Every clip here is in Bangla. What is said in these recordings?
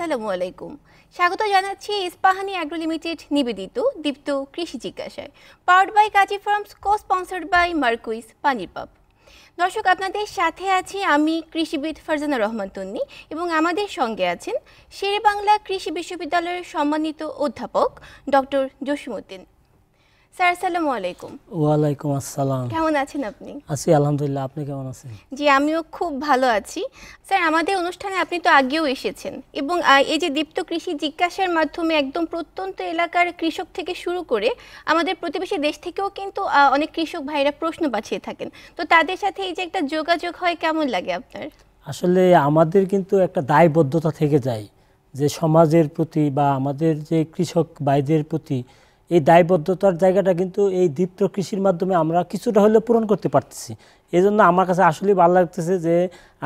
আসসালামু আলাইকুম স্বাগত জানাচ্ছি ইস্পাহানি অ্যাগ্রো লিমিটেড নিবেদিত দীপ্ত কৃষি জিজ্ঞাসায় powered by Kazi farms co sponsored by Marquis পানির পাপ দর্শক আপনাদের সাথে আছি আমি কৃষিবিদ ফারজানা রহমান তন্নি এবং আমাদের সঙ্গে আছেন শেরে বাংলা কৃষি বিশ্ববিদ্যালয়ের সম্মানিত অধ্যাপক ডক্টর জসিমুদ্দিন স্যার আসসালামু আলাইকুম ওয়ালাইকুম আসসালাম কেমন আছেন আপনি আছি আলহামদুলিল্লাহ আপনি কেমন আছেন জি আমিও খুব ভালো আছি স্যার আমাদের অনুষ্ঠানে আপনি তো আগেও এসেছেন এবং এই যে দীপ্ত কৃষি জিজ্ঞাসার মাধ্যমে একদম প্রত্যন্ত এলাকার কৃষক থেকে শুরু করে আমাদের প্রতিবেশী দেশ থেকেও কিন্তু অনেক কৃষক ভাইরা প্রশ্ন বাছিয়ে থাকেন তো তাদের সাথে এই যে একটা যোগাযোগ হয় কেমন লাগে আপনার আসলে আমাদের কিন্তু একটা দায়বদ্ধতা থেকে যায় যে সমাজের প্রতি বা আমাদের যে কৃষক ভাইদের প্রতি এই দায়বদ্ধতার জায়গাটা কিন্তু এই দ্বীপ্ত কৃষির মাধ্যমে আমরা কিছুটা হলেও পূরণ করতে পারতেছি এই জন্য আমার কাছে আসলেই ভালো লাগতেছে যে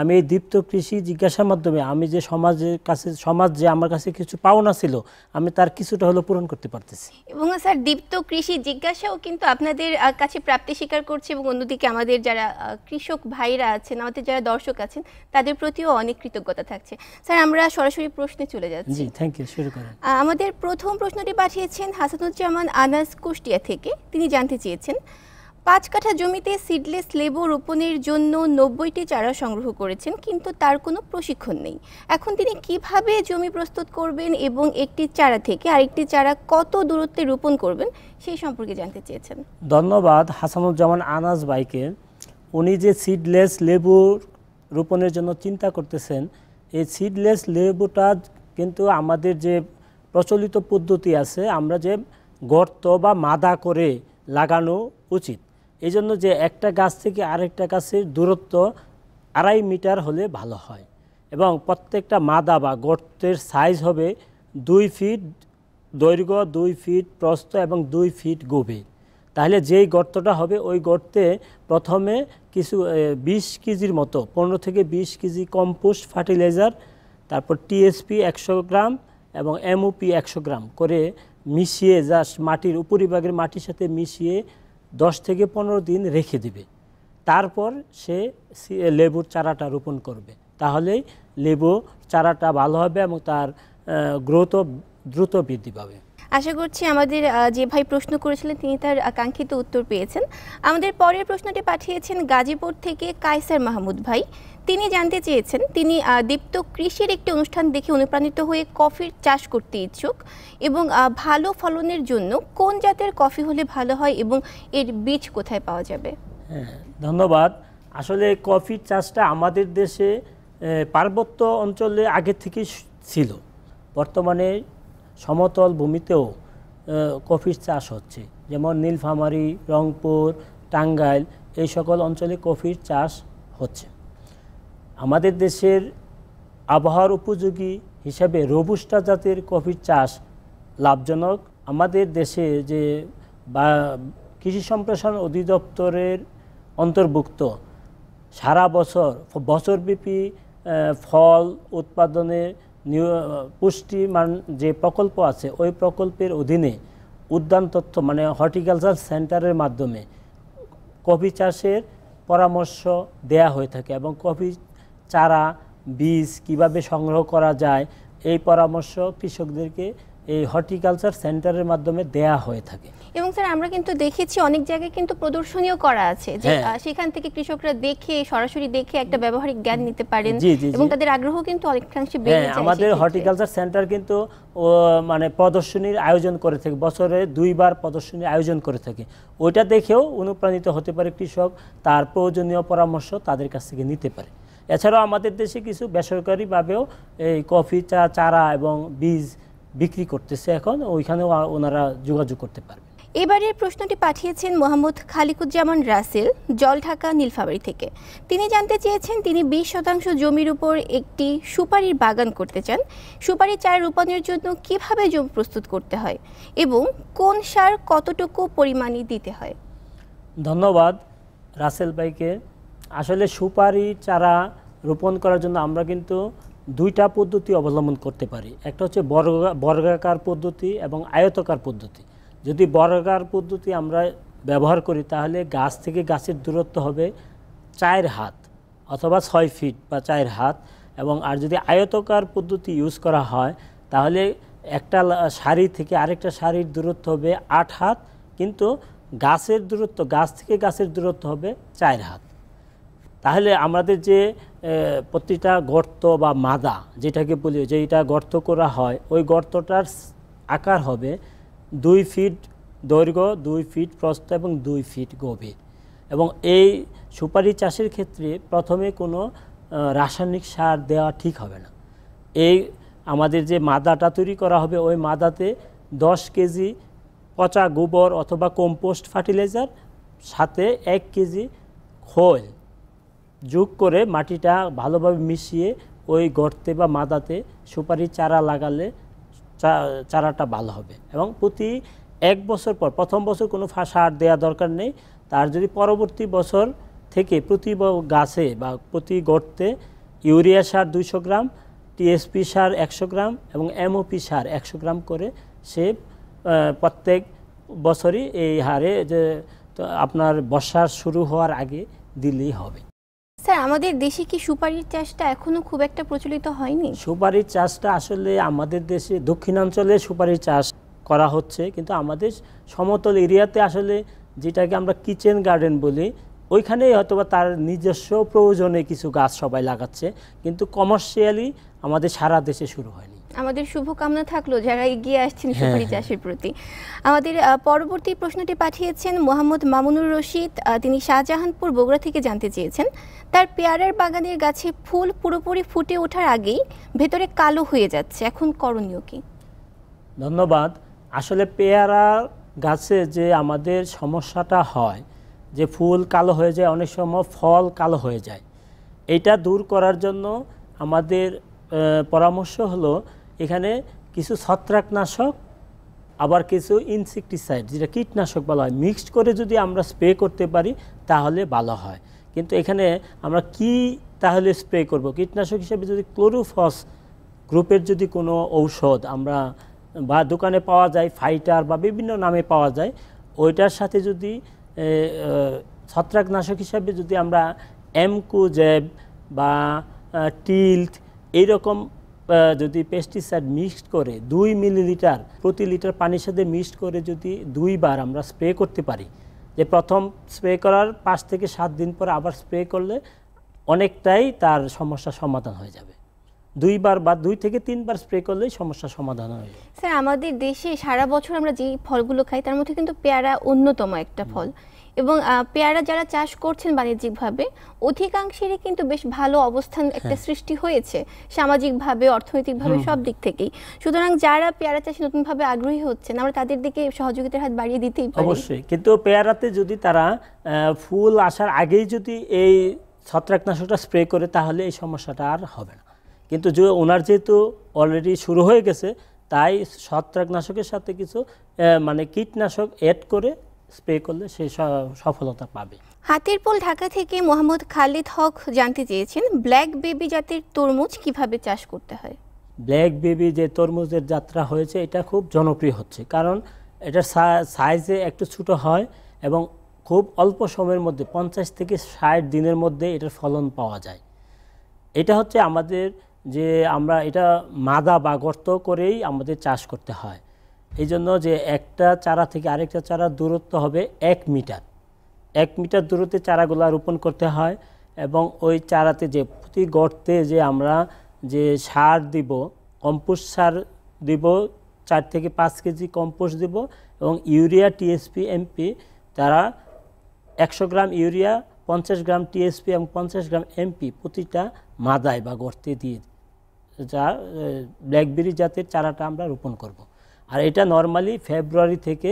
আমি এই দীপ্ত কৃষি জিজ্ঞাসার মাধ্যমে আমি যে সমাজের কাছে সমাজ যে আমার কাছে কিছু পাওনা ছিল আমি তার কিছুটা হলো পূরণ করতে পারতেছি এবং স্যার দীপ্ত কৃষি জিজ্ঞাসাও কিন্তু আপনাদের কাছে প্রাপ্তি স্বীকার করছে এবং অন্যদিকে আমাদের যারা কৃষক ভাইরা আছেন আমাদের যারা দর্শক আছেন তাদের প্রতিও অনেক কৃতজ্ঞতা থাকছে স্যার আমরা সরাসরি প্রশ্নে চলে যাচ্ছি জি থ্যাংক ইউ শুরু করেন আমাদের প্রথম প্রশ্নটি পাঠিয়েছেন হাসানুজ্জামান আনাস কুষ্টিয়া থেকে তিনি জানতে চেয়েছেন পাঁচ কাঠা জমিতে সিডলেস লেবু রোপণের জন্য নব্বইটি চারা সংগ্রহ করেছেন কিন্তু তার কোনো প্রশিক্ষণ নেই এখন তিনি কিভাবে জমি প্রস্তুত করবেন এবং একটি চারা থেকে আরেকটি চারা কত দূরত্বে রোপণ করবেন সেই সম্পর্কে জানতে চেয়েছেন ধন্যবাদ হাসানুজ্জামান আনাজ বাইকে উনি যে সিডলেস লেবু রোপণের জন্য চিন্তা করতেছেন এই সিডলেস লেবুটা কিন্তু আমাদের যে প্রচলিত পদ্ধতি আছে আমরা যে গর্ত বা মাদা করে লাগানো উচিত এই জন্য যে একটা গাছ থেকে আরেকটা গাছের দূরত্ব আড়াই মিটার হলে ভালো হয় এবং প্রত্যেকটা মাদা বা গর্তের সাইজ হবে দুই ফিট দৈর্ঘ্য দুই ফিট প্রস্থ এবং দুই ফিট গভীর তাহলে যেই গর্তটা হবে ওই গর্তে প্রথমে কিছু ২০ কেজির মতো পনেরো থেকে ২০ কেজি কম্পোস্ট ফার্টিলাইজার তারপর টিএসপি একশো গ্রাম এবং এমওপি একশো গ্রাম করে মিশিয়ে জাস্ট মাটির উপরিভাগের মাটির সাথে মিশিয়ে দশ থেকে পনেরো দিন রেখে দিবে তারপর সে লেবুর চারাটা রোপণ করবে তাহলেই লেবু চারাটা ভালো হবে এবং তার গ্রোথও দ্রুত বৃদ্ধি পাবে আশা করছি আমাদের যে ভাই প্রশ্ন করেছিলেন তিনি তার আকাঙ্ক্ষিত উত্তর পেয়েছেন আমাদের পরের প্রশ্নটি পাঠিয়েছেন গাজীপুর থেকে কায়সার মাহমুদ ভাই তিনি জানতে চেয়েছেন তিনি দীপ্ত কৃষির একটি অনুষ্ঠান দেখে অনুপ্রাণিত হয়ে কফির চাষ করতে ইচ্ছুক এবং ভালো ফলনের জন্য কোন জাতের কফি হলে ভালো হয় এবং এর বীজ কোথায় পাওয়া যাবে হ্যাঁ, ধন্যবাদ আসলে কফির চাষটা আমাদের দেশে পার্বত্য অঞ্চলে আগে থেকে ছিল বর্তমানে সমতল ভূমিতেও কফির চাষ হচ্ছে যেমন নীলফামারি রংপুর টাঙ্গাইল এই সকল অঞ্চলে কফির চাষ হচ্ছে আমাদের দেশের আবহাওয়ার উপযোগী হিসাবে রোবুস্টা জাতের কফির চাষ লাভজনক আমাদের দেশে যে বা কৃষি সম্প্রসারণ অধিদপ্তরের অন্তর্ভুক্ত সারা বছর বছরব্যাপী ফল উৎপাদনের পুষ্টিমান যে প্রকল্প আছে ওই প্রকল্পের অধীনে উদ্যান তথ্য মানে হর্টিকালচার সেন্টারের মাধ্যমে কফি চাষের পরামর্শ দেয়া হয়ে থাকে এবং কফি চারা বীজ কিভাবে সংগ্রহ করা যায় এই পরামর্শ কৃষকদেরকে এই হর্টিকালচার সেন্টারের মাধ্যমে দেয়া হয়ে থাকে এবং স্যার আমরা কিন্তু দেখেছি অনেক জায়গায় কিন্তু প্রদর্শনীও করা আছে যে হ্যাঁ। সেখান থেকে কৃষকরা দেখে সরাসরি দেখে একটা ব্যবহারিক জ্ঞান নিতে পারেন এবং তাদের আগ্রহ কিন্তু অনেকাংশে বেড়ে হ্যাঁ, যায় আমাদের হর্টিকালচার সেন্টার কিন্তু মানে প্রদর্শনীর আয়োজন করে থাকে বছরে দুইবার প্রদর্শনী আয়োজন করে থাকে ওইটা দেখেও অনুপ্রাণিত হতে পারে কৃষক তার প্রয়োজনীয় পরামর্শ তাদের কাছ থেকে নিতে পারে এছাড়াও আমাদের দেশে কিছু বেসরকারিভাবেও এই কফি চা চারা এবং বীজ বিক্রি করতেছে এখন ওইখানেও ওনারা যোগাযোগ করতে পারবে এবারের প্রশ্নটি পাঠিয়েছেন মোহাম্মদ খালিকুজ্জামান রাসেল জল ঢাকা নীলফাবারি থেকে তিনি জানতে চেয়েছেন তিনি বিশ শতাংশ জমির উপর একটি সুপারির বাগান করতে চান সুপারি চারা রোপণের জন্য কিভাবে জমি প্রস্তুত করতে হয় এবং কোন সার কতটুকু পরিমাণে দিতে হয় ধন্যবাদ রাসেল ভাইকে আসলে সুপারি চারা রোপণ করার জন্য আমরা কিন্তু দুইটা পদ্ধতি অবলম্বন করতে পারি একটা হচ্ছে বর্গা বর্গাকার পদ্ধতি এবং আয়তাকার পদ্ধতি যদি বর্গাকার পদ্ধতি আমরা ব্যবহার করি তাহলে গাছ থেকে গাছের দূরত্ব হবে চায়ের হাত অথবা ছয় ফিট বা চায়ের হাত এবং আর যদি আয়তকার পদ্ধতি ইউজ করা হয় তাহলে একটা শাড়ি থেকে আরেকটা শাড়ির দূরত্ব হবে আট হাত কিন্তু গাছের দূরত্ব গাছ থেকে গাছের দূরত্ব হবে চায়ের হাত তাহলে আমাদের যে প্রতিটা গর্ত বা মাদা যেটাকে বলি যেটা গর্ত করা হয় ওই গর্তটার আকার হবে দুই ফিট দৈর্ঘ্য দুই ফিট প্রস্থ এবং দুই ফিট গভীর এবং এই সুপারি চাষের ক্ষেত্রে প্রথমে কোনো রাসায়নিক সার দেওয়া ঠিক হবে না এই আমাদের যে মাদাটা তৈরি করা হবে ওই মাদাতে দশ কেজি পচা গোবর অথবা কম্পোস্ট ফার্টিলাইজার সাথে এক কেজি খোল যোগ করে মাটিটা ভালোভাবে মিশিয়ে ওই গর্তে বা মাদাতে সুপারি চারা লাগালে চারাটা ভালো হবে এবং প্রতি এক বছর পর প্রথম বছর কোনো সার দেওয়া দরকার নেই তার যদি পরবর্তী বছর থেকে প্রতি গাছে বা প্রতি গর্তে ইউরিয়া সার দুইশো গ্রাম টিএসপি সার একশো গ্রাম এবং এমওপি সার একশো গ্রাম করে সে প্রত্যেক বছরই এই হারে যে আপনার বর্ষার শুরু হওয়ার আগে দিলেই হবে স্যার আমাদের দেশে কি সুপারির চাষটা এখনো খুব একটা প্রচলিত হয়নি সুপারির চাষটা আসলে আমাদের দেশে দক্ষিণাঞ্চলে সুপারির চাষ করা হচ্ছে কিন্তু আমাদের সমতল এরিয়াতে আসলে যেটাকে আমরা কিচেন গার্ডেন বলি ওইখানেই হয়তোবা তার নিজস্ব প্রয়োজনে কিছু গাছ সবাই লাগাচ্ছে কিন্তু কমার্শিয়ালি আমাদের সারা দেশে শুরু হয়নি আমাদের শুভকামনা থাকলো যারা এগিয়ে আসছেন হ্যাঁ, সুপারি হ্যাঁ। চাষের প্রতি আমাদের পরবর্তী প্রশ্নটি পাঠিয়েছেন মোহাম্মদ মামুনুর রশিদ তিনি শাহজাহানপুর বগুড়া থেকে জানতে চেয়েছেন তার পেয়ারার বাগানের গাছে ফুল পুরোপুরি ফুটে ওঠার আগেই ভেতরে কালো হয়ে যাচ্ছে এখন করণীয় কি ধন্যবাদ আসলে পেয়ারা গাছে যে আমাদের সমস্যাটা হয় যে ফুল কালো হয়ে যায় অনেক সময় ফল কালো হয়ে যায় এটা দূর করার জন্য আমাদের পরামর্শ হলো এখানে কিছু ছত্রাকনাশক আবার কিছু ইনসেকটিসাইড যেটা কীটনাশক বলা হয় মিক্সড করে যদি আমরা স্প্রে করতে পারি তাহলে ভালো হয় কিন্তু এখানে আমরা কি তাহলে স্প্রে করব কীটনাশক হিসেবে যদি ক্লোরোফস গ্রুপের যদি কোনো ঔষধ আমরা বা দোকানে পাওয়া যায় ফাইটার বা বিভিন্ন নামে পাওয়া যায় ওইটার সাথে যদি ছত্রাকনাশক হিসাবে যদি আমরা এমকোজ্যাব বা টিল্ট এইরকম যদি পেস্টিসাইড মিক্সড করে দুই মিলিলিটার প্রতি লিটার পানির সাথে মিক্সড করে যদি দুইবার আমরা স্প্রে করতে পারি যে প্রথম স্প্রে করার পাঁচ থেকে সাত দিন পর আবার স্প্রে করলে অনেকটাই তার সমস্যা সমাধান হয়ে যাবে দুইবার বা দুই থেকে তিনবার স্প্রে করলেই সমস্যা সমাধান হয়ে যাবে স্যার আমাদের দেশে সারা বছর আমরা যে ফলগুলো খাই তার মধ্যে কিন্তু পেয়ারা অন্যতম একটা ফল এবং পেয়ারা যারা চাষ করছেন বাণিজ্যিকভাবে অধিকাংশেরই কিন্তু বেশ ভালো অবস্থান একটা হ্যাঁ। সৃষ্টি হয়েছে সামাজিকভাবে অর্থনৈতিকভাবে সব দিক থেকেই সুতরাং যারা পেয়ারা চাষে নতুনভাবে আগ্রহী হচ্ছেন আমরা তাদের দিকে সহযোগিতার হাত বাড়িয়ে দিতেই পারি অবশ্যই কিন্তু পেয়ারাতে যদি তারা ফুল আসার আগেই যদি এই ছত্রাকনাশকটা স্প্রে করে তাহলে এই সমস্যাটা আর হবে না কিন্তু যে ওনার যেহেতু অলরেডি শুরু হয়ে গেছে তাই ছত্রাকনাশকের সাথে কিছু মানে কীটনাশক অ্যাড করে স্প্রে করলে সে সফলতা পাবে হাতের পোল ঢাকা থেকে মোহাম্মদ খালিদ হক জানতে চেয়েছেন ব্ল্যাক বেবি জাতের তরমুজ কিভাবে চাষ করতে হয় ব্ল্যাক বেবি যে তরমুজের যাত্রা হয়েছে এটা খুব জনপ্রিয় হচ্ছে কারণ এটা সাইজে একটু ছোট হয় এবং খুব অল্প সময়ের মধ্যে পঞ্চাশ থেকে ষাট দিনের মধ্যে এটার ফলন পাওয়া যায় এটা হচ্ছে আমাদের যে আমরা এটা মাদা বা গর্ত করেই আমাদের চাষ করতে হয় এই জন্য যে একটা চারা থেকে আরেকটা চারার দূরত্ব হবে এক মিটার এক মিটার দূরত্বে চারাগুলো রোপণ করতে হয় এবং ওই চারাতে যে প্রতি গর্তে যে আমরা যে সার দিব কম্পোস্ট সার দিব চার থেকে পাঁচ কেজি কম্পোস্ট দিব এবং ইউরিয়া টিএসপি এমপি তারা একশো গ্রাম ইউরিয়া পঞ্চাশ গ্রাম টিএসপি এবং পঞ্চাশ গ্রাম এমপি প্রতিটা মাদায় বা গর্তে দিয়ে যা ব্ল্যাকবেরি জাতের চারাটা আমরা রোপণ করবো আর এটা নর্মালি ফেব্রুয়ারি থেকে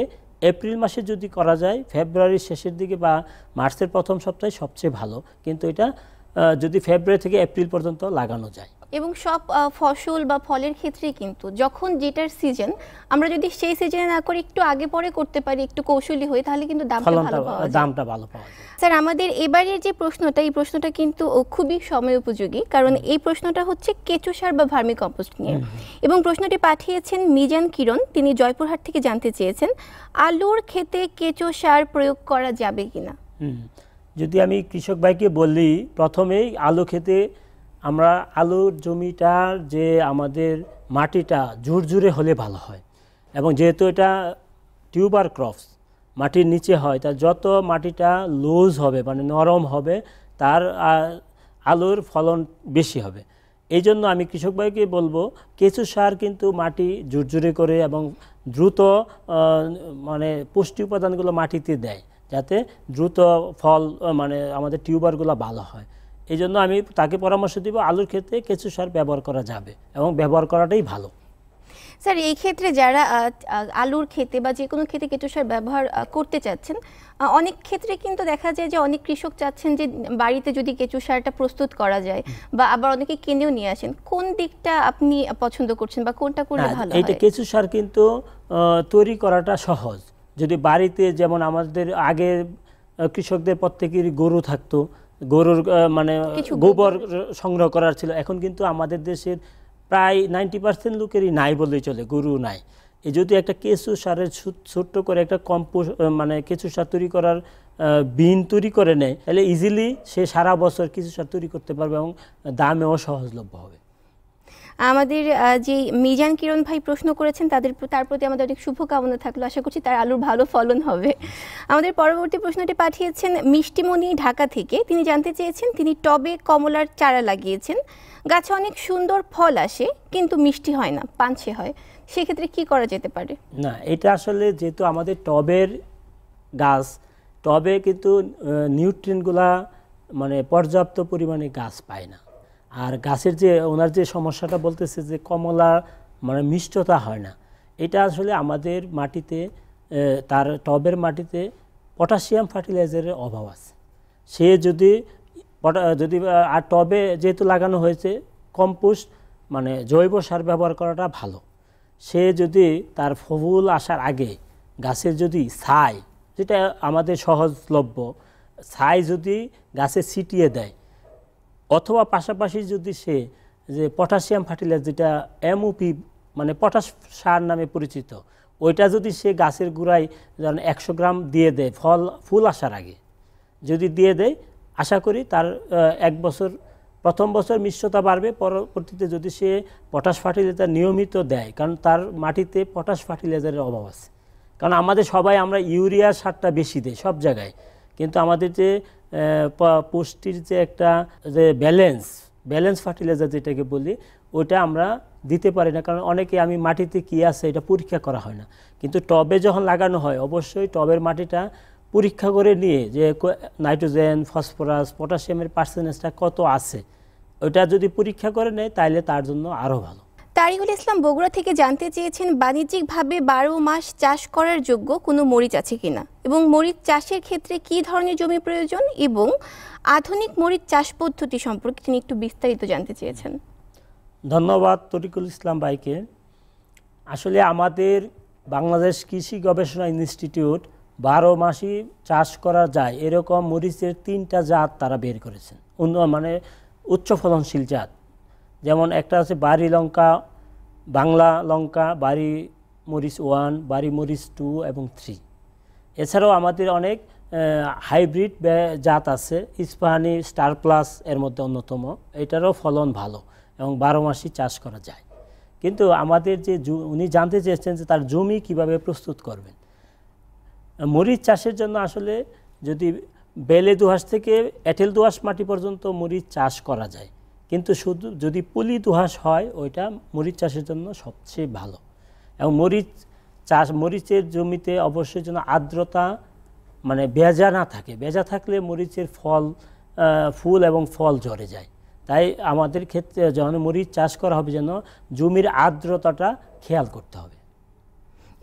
এপ্রিল মাসে যদি করা যায় ফেব্রুয়ারির শেষের দিকে বা মার্চের প্রথম সপ্তাহে সবচেয়ে ভালো কিন্তু এটা যদি ফেব্রুয়ারি থেকে এপ্রিল পর্যন্ত লাগানো যায় এবং সব ফসল বা ফলের ক্ষেত্রে কিন্তু যখন যেটার সিজন আমরা যদি সেই সিজনে না করে একটু আগে পরে করতে পারি একটু কৌশলী হই তাহলে কিন্তু দামটা ভালো পাওয়া যায় দামটা ভালো পাওয়া যায় স্যার আমাদের এবারের যে প্রশ্নটা এই প্রশ্নটা কিন্তু খুবই সময় উপযোগী কারণ এই প্রশ্নটা হচ্ছে কেঁচো সার বা ভার্মি কম্পোস্ট নিয়ে এবং প্রশ্নটি পাঠিয়েছেন মিজান কিরণ তিনি জয়পুরহাট থেকে জানতে চেয়েছেন আলুর ক্ষেতে কেঁচো সার প্রয়োগ করা যাবে কিনা যদি আমি কৃষক ভাইকে বলি প্রথমেই আলু ক্ষেতে আমরা আলুর জমিটা যে আমাদের মাটিটা ঝুরঝুরে হলে ভালো হয় এবং যেহেতু এটা টিউবার ক্রপস মাটির নিচে হয় তা যত মাটিটা লুজ হবে মানে নরম হবে তার আলুর ফলন বেশি হবে এই জন্য আমি কৃষক ভাইকে বলবো কেঁচু সার কিন্তু মাটি ঝুরঝুরে করে এবং দ্রুত মানে পুষ্টি উপাদানগুলো মাটিতে দেয় যাতে দ্রুত ফল মানে আমাদের টিউবারগুলো ভালো হয় এই জন্য আমি তাকে পরামর্শ দিব আলুর ক্ষেত্রে কেঁচু সার ব্যবহার করা যাবে এবং ব্যবহার করাটাই ভালো স্যার এই ক্ষেত্রে যারা আলুর ক্ষেতে বা যে কোনো ক্ষেতে কেঁচু সার ব্যবহার করতে চাচ্ছেন অনেক ক্ষেত্রে কিন্তু দেখা যায় যে অনেক কৃষক চাচ্ছেন যে বাড়িতে যদি কেঁচু সারটা প্রস্তুত করা যায় বা আবার অনেকে কিনেও নিয়ে আসেন কোন দিকটা আপনি পছন্দ করছেন বা কোনটা করলে ভালো এইটা কেঁচু সার কিন্তু তৈরি করাটা সহজ যদি বাড়িতে যেমন আমাদের আগে কৃষকদের প্রত্যেকেরই গরু থাকতো গরুর মানে গোবর সংগ্রহ করার ছিল এখন কিন্তু আমাদের দেশের প্রায় নাইনটি পার্সেন্ট লোকেরই নাই বললেই চলে গরু নাই এই যদি একটা কেঁচু সারের ছোট্ট করে একটা কম্পো মানে কেঁচু সার তৈরি করার বিন তৈরি করে নেয় তাহলে ইজিলি সে সারা বছর কিছু সার তৈরি করতে পারবে এবং দামেও সহজলভ্য হবে আমাদের যে মিজান কিরণ ভাই প্রশ্ন করেছেন তাদের তার প্রতি আমাদের অনেক শুভকামনা থাকলো আশা করছি তার আলুর ভালো ফলন হবে আমাদের পরবর্তী প্রশ্নটি পাঠিয়েছেন মিষ্টিমণি ঢাকা থেকে তিনি জানতে চেয়েছেন তিনি টবে কমলার চারা লাগিয়েছেন গাছে অনেক সুন্দর ফল আসে কিন্তু মিষ্টি হয় না পাঞ্ছে হয় সেক্ষেত্রে কি করা যেতে পারে না এটা আসলে যেহেতু আমাদের টবের গাছ টবে কিন্তু নিউট্রিনগুলা মানে পর্যাপ্ত পরিমাণে গাছ পায় না আর গাছের যে ওনার যে সমস্যাটা বলতেছে যে কমলা মানে মিষ্টতা হয় না এটা আসলে আমাদের মাটিতে তার টবের মাটিতে পটাশিয়াম ফার্টিলাইজারের অভাব আছে সে যদি যদি আর টবে যেহেতু লাগানো হয়েছে কম্পোস্ট মানে জৈব সার ব্যবহার করাটা ভালো সে যদি তার ফুল আসার আগে গাছের যদি ছাই যেটা আমাদের সহজলভ্য ছাই যদি গাছে ছিটিয়ে দেয় অথবা পাশাপাশি যদি সে যে পটাশিয়াম ফার্টিলাইজার যেটা এমওপি মানে পটাশ সার নামে পরিচিত ওইটা যদি সে গাছের গোড়ায় যেমন একশো গ্রাম দিয়ে দেয় ফল ফুল আসার আগে যদি দিয়ে দেয় আশা করি তার এক বছর প্রথম বছর মিশ্রতা বাড়বে পরবর্তীতে যদি সে পটাশ ফার্টিলাইজার নিয়মিত দেয় কারণ তার মাটিতে পটাশ ফার্টিলাইজারের অভাব আছে কারণ আমাদের সবাই আমরা ইউরিয়া সারটা বেশি দেয় সব জায়গায় কিন্তু আমাদের যে পুষ্টির যে একটা যে ব্যালেন্স ব্যালেন্স ফার্টিলাইজার যেটাকে বলি ওটা আমরা দিতে পারি না কারণ অনেকে আমি মাটিতে কি আছে এটা পরীক্ষা করা হয় না কিন্তু টবে যখন লাগানো হয় অবশ্যই টবের মাটিটা পরীক্ষা করে নিয়ে যে নাইট্রোজেন ফসফরাস পটাশিয়ামের পার্সেন্টেজটা কত আছে ওটা যদি পরীক্ষা করে নেয় তাহলে তার জন্য আরও ভালো তারিকুল ইসলাম বগুড়া থেকে জানতে চেয়েছেন বাণিজ্যিকভাবে বারো মাস চাষ করার যোগ্য কোনো মরিচ আছে কিনা এবং মরিচ চাষের ক্ষেত্রে কি ধরনের জমি প্রয়োজন এবং আধুনিক মরিচ চাষ পদ্ধতি সম্পর্কে তিনি একটু বিস্তারিত জানতে চেয়েছেন ধন্যবাদ তরিকুল ইসলাম ভাইকে আসলে আমাদের বাংলাদেশ কৃষি গবেষণা ইনস্টিটিউট বারো মাসই চাষ করা যায় এরকম মরিচের তিনটা জাত তারা বের করেছেন অন্য মানে উচ্চ ফলনশীল জাত যেমন একটা আছে বাড়ি লঙ্কা বাংলা লঙ্কা বাড়ি মরিচ ওয়ান বাড়ি মরিচ টু এবং থ্রি এছাড়াও আমাদের অনেক হাইব্রিড জাত আছে ইস্পাহানি স্টার প্লাস এর মধ্যে অন্যতম এটারও ফলন ভালো এবং বারো মাসই চাষ করা যায় কিন্তু আমাদের যে উনি জানতে চেয়েছেন যে তার জমি কিভাবে প্রস্তুত করবেন মরিচ চাষের জন্য আসলে যদি বেলে দুহাস থেকে এঁটেল দুহাস মাটি পর্যন্ত মরিচ চাষ করা যায় কিন্তু শুধু যদি পলি দোহাস হয় ওইটা মরিচ চাষের জন্য সবচেয়ে ভালো এবং মরিচ চাষ মরিচের জমিতে অবশ্যই যেন আর্দ্রতা মানে বেজা না থাকে বেজা থাকলে মরিচের ফল ফুল এবং ফল ঝরে যায় তাই আমাদের ক্ষেত্রে যখন মরিচ চাষ করা হবে যেন জমির আর্দ্রতাটা খেয়াল করতে হবে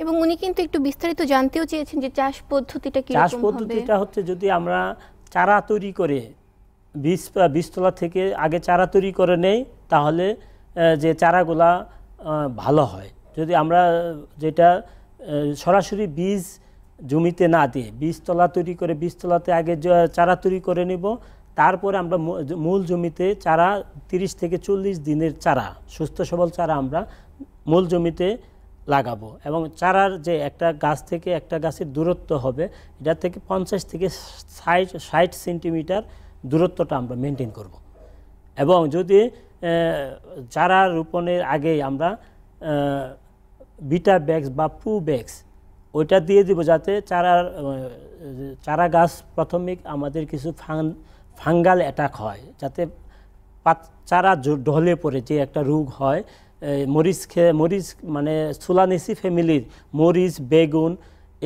এবং উনি কিন্তু একটু বিস্তারিত জানতেও চেয়েছেন যে চাষ পদ্ধতিটা কি চাষ পদ্ধতিটা হচ্ছে যদি আমরা চারা তৈরি করে বীজ বীজতলা থেকে আগে চারা তৈরি করে নেই তাহলে যে চারাগুলা ভালো হয় যদি আমরা যেটা সরাসরি বীজ জমিতে না দিয়ে বীজতলা তৈরি করে বীজতলাতে আগে চারা তৈরি করে নিব তারপরে আমরা মূল জমিতে চারা 30 থেকে চল্লিশ দিনের চারা সুস্থ সবল চারা আমরা মূল জমিতে লাগাবো এবং চারার যে একটা গাছ থেকে একটা গাছের দূরত্ব হবে এটা থেকে পঞ্চাশ থেকে ষাট ষাট সেন্টিমিটার দূরত্বটা আমরা মেনটেন করব। এবং যদি চারা রোপণের আগে আমরা বিটা ব্যাগস বা পু ব্যাগস ওইটা দিয়ে দিব যাতে চারার চারা গাছ প্রাথমিক আমাদের কিছু ফাং ফাঙ্গাল অ্যাটাক হয় যাতে পাত চারা ঢলে পড়ে যে একটা রোগ হয় মরিচ খেয়ে মরিচ মানে সুলানিসি ফ্যামিলির মরিচ বেগুন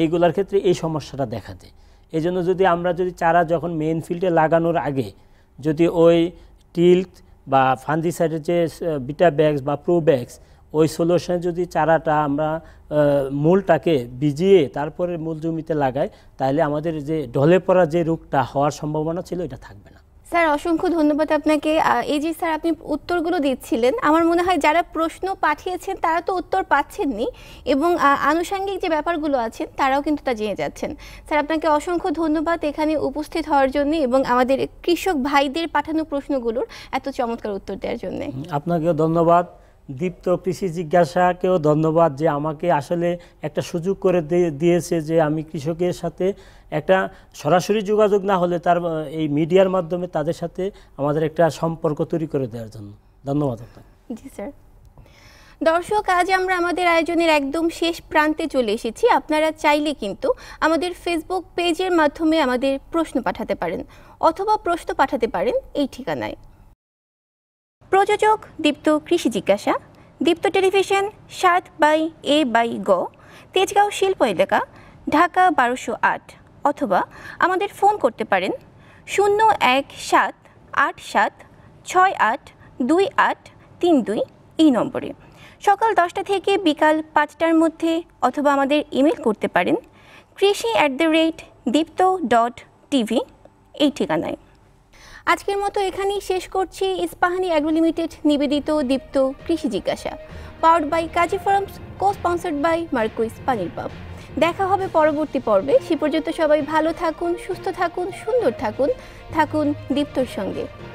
এইগুলার ক্ষেত্রে এই সমস্যাটা দেখা দেয় এজন্য যদি আমরা যদি চারা যখন মেন ফিল্ডে লাগানোর আগে যদি ওই টিল্ক বা ফান্দিসাইডের যে বিটা ব্যাগস বা প্রো ব্যাগস ওই সলিউশনে যদি চারাটা আমরা মূলটাকে ভিজিয়ে তারপরে মূল জমিতে লাগাই তাহলে আমাদের যে ঢলে পড়া যে রোগটা হওয়ার সম্ভাবনা ছিল এটা থাকবে না স্যার অসংখ্য ধন্যবাদ আপনাকে এই যে স্যার আপনি উত্তরগুলো দিচ্ছিলেন আমার মনে হয় যারা প্রশ্ন পাঠিয়েছেন তারা তো উত্তর পাচ্ছেননি এবং আনুষাঙ্গিক যে ব্যাপারগুলো আছেন তারাও কিন্তু তা জেনে যাচ্ছেন স্যার আপনাকে অসংখ্য ধন্যবাদ এখানে উপস্থিত হওয়ার জন্য এবং আমাদের কৃষক ভাইদের পাঠানো প্রশ্নগুলোর এত চমৎকার উত্তর দেওয়ার জন্য আপনাকে ধন্যবাদ দীপ্ত কৃষি জিজ্ঞাসাকেও ধন্যবাদ যে আমাকে আসলে একটা সুযোগ করে দিয়েছে যে আমি কৃষকের সাথে একটা সরাসরি যোগাযোগ না হলে তার এই মিডিয়ার মাধ্যমে তাদের সাথে আমাদের একটা সম্পর্ক তৈরি করে দেওয়ার জন্য ধন্যবাদ জি স্যার দর্শক আজ আমরা আমাদের আয়োজনের একদম শেষ প্রান্তে চলে এসেছি আপনারা চাইলে কিন্তু আমাদের ফেসবুক পেজের মাধ্যমে আমাদের প্রশ্ন পাঠাতে পারেন অথবা প্রশ্ন পাঠাতে পারেন এই ঠিকানায় প্রযোজক দীপ্ত কৃষি জিজ্ঞাসা দীপ্ত টেলিভিশন সাত বাই এ বাই গ তেজগাঁও শিল্প এলাকা ঢাকা বারোশো আট অথবা আমাদের ফোন করতে পারেন শূন্য এক সাত আট সাত ছয় আট দুই আট তিন দুই এই নম্বরে সকাল দশটা থেকে বিকাল পাঁচটার মধ্যে অথবা আমাদের ইমেল করতে পারেন Krishi at the rate Deepto dot TV এই ঠিকানায় আজকের মতো এখানেই শেষ করছি ইস্পাহানি অ্যাগ্রো লিমিটেড নিবেদিত দীপ্ত কৃষি Jiggasha powered by Kazi farms co sponsored by মার্কো পানির পাপ দেখা হবে পরবর্তী পর্বে সে পর্যন্ত সবাই ভালো থাকুন সুস্থ থাকুন সুন্দর থাকুন থাকুন দীপ্তর সঙ্গে